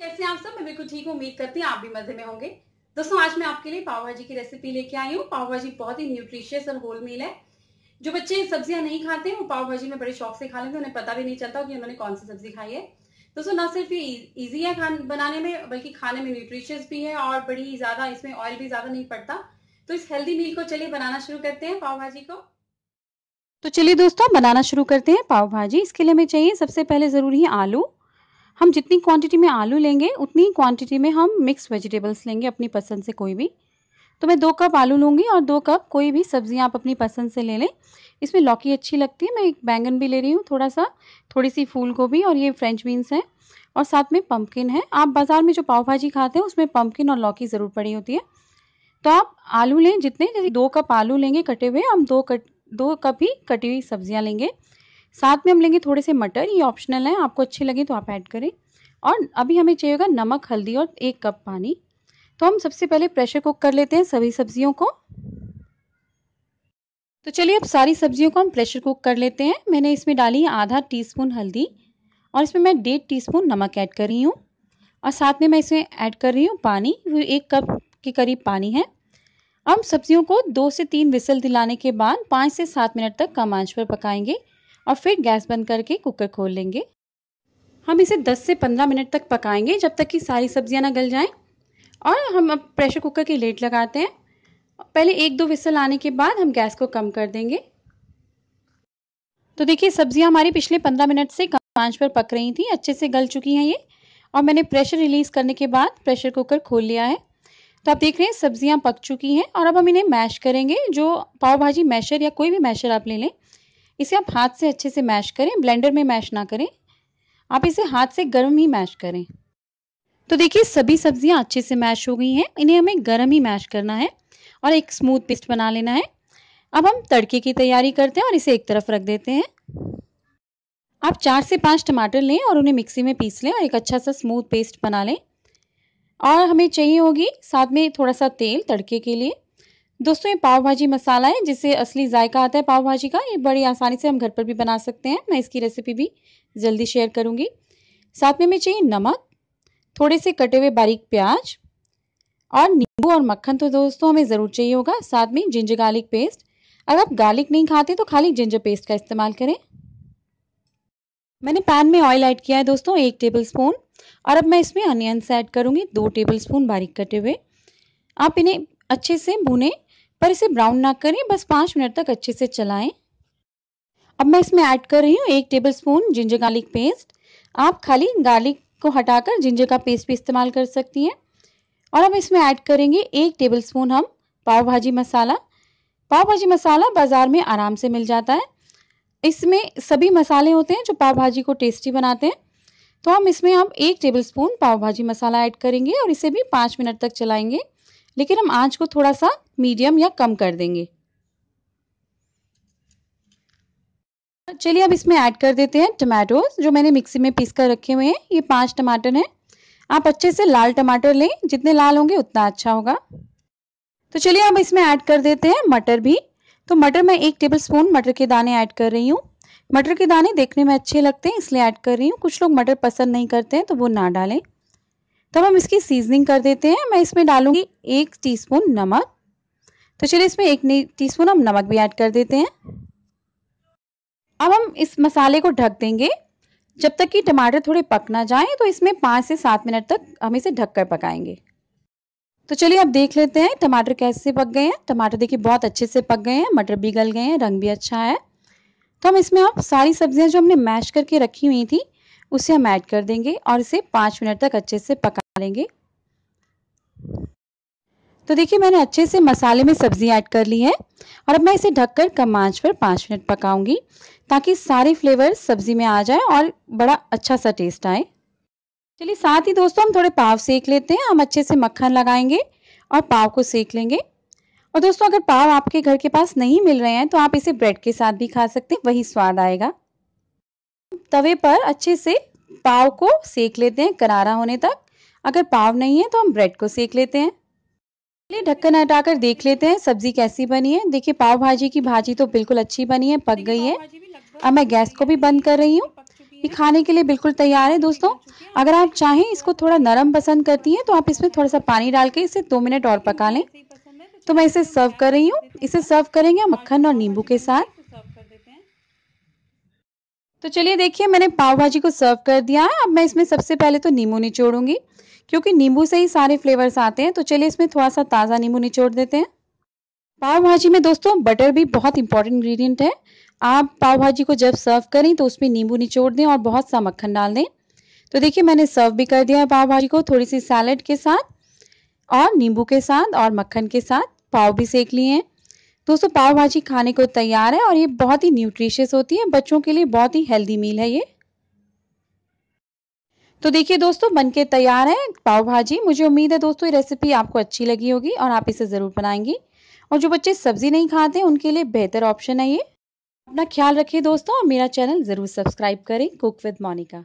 कैसे आप सब मैं बिल्कुल ठीक हूँ उम्मीद करती हूँ आप भी मजे में होंगे दोस्तों आज मैं आपके लिए पाव भाजी की रेसिपी लेके आई हूँ पाव भाजी बहुत ही न्यूट्रिशियस और होल मील है जो बच्चे सब्जियां नहीं खाते हैं वो पाव भाजी में बड़े शौक से खा लेते हैं उन्हें पता भी नहीं चलता कि उन्होंने कौन सी सब्जी खाई है दोस्तों ना सिर्फ ये ईजी है खान बनाने में बल्कि खाने में न्यूट्रिशियस भी है और बड़ी ज्यादा इसमें ऑयल भी ज्यादा नहीं पड़ता तो इस हेल्दी मील को चलिए बनाना शुरू करते हैं पाव भाजी को तो चलिए दोस्तों बनाना शुरू करते हैं पाव भाजी इसके लिए हमें चाहिए सबसे पहले जरूरी है आलू हम जितनी क्वांटिटी में आलू लेंगे उतनी क्वांटिटी में हम मिक्स वेजिटेबल्स लेंगे अपनी पसंद से कोई भी तो मैं दो कप आलू लूँगी और दो कप कोई भी सब्ज़ी आप अपनी पसंद से ले लें इसमें लौकी अच्छी लगती है मैं एक बैंगन भी ले रही हूँ थोड़ा सा थोड़ी सी फूल गोभी और ये फ्रेंच बीन्स हैं और साथ में पम्पकिन है आप बाज़ार में जो पाव भाजी खाते हैं उसमें पम्पकिन और लौकी ज़रूर पड़ी होती है तो आप आलू लें जितने जैसे दो कप आलू लेंगे कटे हुए हम दो कट दो कप ही कटी हुई सब्जियाँ लेंगे साथ में हम लेंगे थोड़े से मटर ये ऑप्शनल है आपको अच्छे लगे तो आप ऐड करें और अभी हमें चाहिए होगा नमक हल्दी और एक कप पानी तो हम सबसे पहले प्रेशर कुक कर लेते हैं सभी सब्जियों को तो चलिए अब सारी सब्जियों को हम प्रेशर कुक कर लेते हैं मैंने इसमें डाली आधा स्पून हल्दी और इसमें मैं डेढ़ स्पून नमक ऐड कर रही हूँ और साथ में मैं इसमें ऐड कर रही हूँ पानी वो एक कप के करीब पानी है अब सब्जियों को दो से तीन विसल दिलाने के बाद पाँच से सात मिनट तक कम आंच पर पकाएंगे और फिर गैस बंद करके कुकर खोल लेंगे हम इसे 10 से 15 मिनट तक पकाएंगे जब तक कि सारी सब्जियां ना गल जाएं और हम अब प्रेशर कुकर की लेट लगाते हैं पहले एक दो विसल आने के बाद हम गैस को कम कर देंगे तो देखिए सब्जियां हमारी पिछले 15 मिनट से कम आंच पर पक रही थी अच्छे से गल चुकी हैं ये और मैंने प्रेशर रिलीज़ करने के बाद प्रेशर कुकर खोल लिया है तो आप देख रहे हैं सब्जियां पक चुकी हैं और अब हम इन्हें मैश करेंगे जो पाव भाजी मैशर या कोई भी मैशर आप ले लें इसे आप हाथ से अच्छे से मैश करें ब्लेंडर में मैश ना करें आप इसे हाथ से गर्म ही मैश करें तो देखिए सभी सब्जियां अच्छे से मैश हो गई हैं इन्हें हमें गर्म ही मैश करना है और एक स्मूथ पेस्ट बना लेना है अब हम तड़के की तैयारी करते हैं और इसे एक तरफ रख देते हैं आप चार से पाँच टमाटर लें और उन्हें मिक्सी में पीस लें और एक अच्छा सा स्मूथ पेस्ट बना लें और हमें चाहिए होगी साथ में थोड़ा सा तेल तड़के के लिए दोस्तों ये पाव भाजी मसाला है जिसे असली जायका आता है पाव भाजी का ये बड़ी आसानी से हम घर पर भी बना सकते हैं मैं इसकी रेसिपी भी जल्दी शेयर करूंगी साथ में हमें चाहिए नमक थोड़े से कटे हुए बारीक प्याज और नींबू और मक्खन तो दोस्तों हमें ज़रूर चाहिए होगा साथ में जिंजर गार्लिक पेस्ट अगर आप गार्लिक नहीं खाते तो खाली जिंजर पेस्ट का इस्तेमाल करें मैंने पैन में ऑयल ऐड किया है दोस्तों एक टेबल स्पून और अब मैं इसमें अनियंस ऐड करूँगी दो टेबल स्पून बारीक कटे हुए आप इन्हें अच्छे से भुने पर इसे ब्राउन ना करें बस पाँच मिनट तक अच्छे से चलाएं अब मैं इसमें ऐड कर रही हूँ एक tablespoon ginger garlic paste आप खाली गार्लिक को हटाकर जिंजर का पेस्ट भी इस्तेमाल कर सकती हैं और हम इसमें ऐड करेंगे एक टेबल स्पून हम पाव भाजी मसाला पाव भाजी मसाला बाज़ार में आराम से मिल जाता है इसमें सभी मसाले होते हैं जो पाव भाजी को टेस्टी बनाते हैं तो हम इसमें हम एक टेबल स्पून पाव भाजी मसाला ऐड करेंगे और इसे भी पाँच मिनट तक चलाएंगे लेकिन हम आंच को थोड़ा सा मीडियम या कम कर देंगे चलिए अब इसमें ऐड कर देते हैं टमाटोज जो मैंने मिक्सी में पीस कर रखे हुए हैं ये पांच टमाटर हैं आप अच्छे से लाल टमाटर लें जितने लाल होंगे उतना अच्छा होगा तो चलिए अब इसमें ऐड कर देते हैं मटर भी तो मटर मैं एक टेबल स्पून मटर के दाने ऐड कर रही हूँ मटर के दाने देखने में अच्छे लगते हैं इसलिए ऐड कर रही हूँ कुछ लोग मटर पसंद नहीं करते हैं तो वो ना डालें तब हम इसकी सीजनिंग कर देते हैं मैं इसमें डालूंगी एक टीस्पून नमक तो चलिए इसमें एक टीस्पून हम नमक भी ऐड कर देते हैं अब हम इस मसाले को ढक देंगे जब तक कि टमाटर थोड़े पक ना जाए तो इसमें पाँच से सात मिनट तक हम इसे ढक कर पकाएंगे तो चलिए अब देख लेते हैं टमाटर कैसे पक गए हैं टमाटर देखिए बहुत अच्छे से पक गए हैं मटर भी गल गए हैं रंग भी अच्छा है तो हम इसमें अब सारी सब्जियां जो हमने मैश करके रखी हुई थी उसे हम ऐड कर देंगे और इसे पाँच मिनट तक अच्छे से पका डालेंगे तो देखिए मैंने अच्छे से मसाले में सब्जी ऐड कर ली है और अब मैं इसे ढककर कम आंच पर पाँच मिनट पकाऊंगी ताकि सारे फ्लेवर सब्जी में आ जाए और बड़ा अच्छा सा टेस्ट आए चलिए साथ ही दोस्तों हम थोड़े पाव सेक लेते हैं हम अच्छे से मक्खन लगाएंगे और पाव को सेक लेंगे और दोस्तों अगर पाव आपके घर के पास नहीं मिल रहे हैं तो आप इसे ब्रेड के साथ भी खा सकते हैं वही स्वाद आएगा तवे पर अच्छे से पाव को सेक लेते हैं करारा होने तक अगर पाव नहीं है तो हम ब्रेड को सेक लेते हैं पहले ढक्कन हटाकर देख लेते हैं सब्जी कैसी बनी है देखिए पाव भाजी की भाजी तो बिल्कुल अच्छी बनी है पक गई है अब मैं गैस को भी बंद कर रही हूँ ये खाने के लिए बिल्कुल तैयार है दोस्तों अगर आप चाहें इसको थोड़ा नरम पसंद करती हैं तो आप इसमें थोड़ा सा पानी डाल के इसे दो मिनट और पका लें तो मैं इसे सर्व कर रही हूँ इसे सर्व करेंगे मक्खन और नींबू के साथ तो चलिए देखिए मैंने पाव भाजी को सर्व कर दिया है अब मैं इसमें सबसे पहले तो नींबू निचोड़ूंगी क्योंकि नींबू से ही सारे फ्लेवर्स आते हैं तो चलिए इसमें थोड़ा सा ताज़ा नींबू निचोड़ देते हैं पाव भाजी में दोस्तों बटर भी बहुत इंपॉर्टेंट इंग्रेडिएंट है आप पाव भाजी को जब सर्व करें तो उसमें नींबू निचोड़ दें और बहुत सा मक्खन डाल दें तो देखिए मैंने सर्व भी कर दिया है पाव भाजी को थोड़ी सी सैलड के साथ और नींबू के साथ और मक्खन के साथ पाव भी सेक लिए हैं दोस्तों पाव भाजी खाने को तैयार है और ये बहुत ही न्यूट्रिशियस होती है बच्चों के लिए बहुत ही हेल्दी मील है ये तो देखिए दोस्तों बनके तैयार है पाव भाजी मुझे उम्मीद है दोस्तों ये रेसिपी आपको अच्छी लगी होगी और आप इसे ज़रूर बनाएंगी और जो बच्चे सब्ज़ी नहीं खाते उनके लिए बेहतर ऑप्शन है ये अपना ख्याल रखिए दोस्तों और मेरा चैनल ज़रूर सब्सक्राइब करें कुक विद मोनिका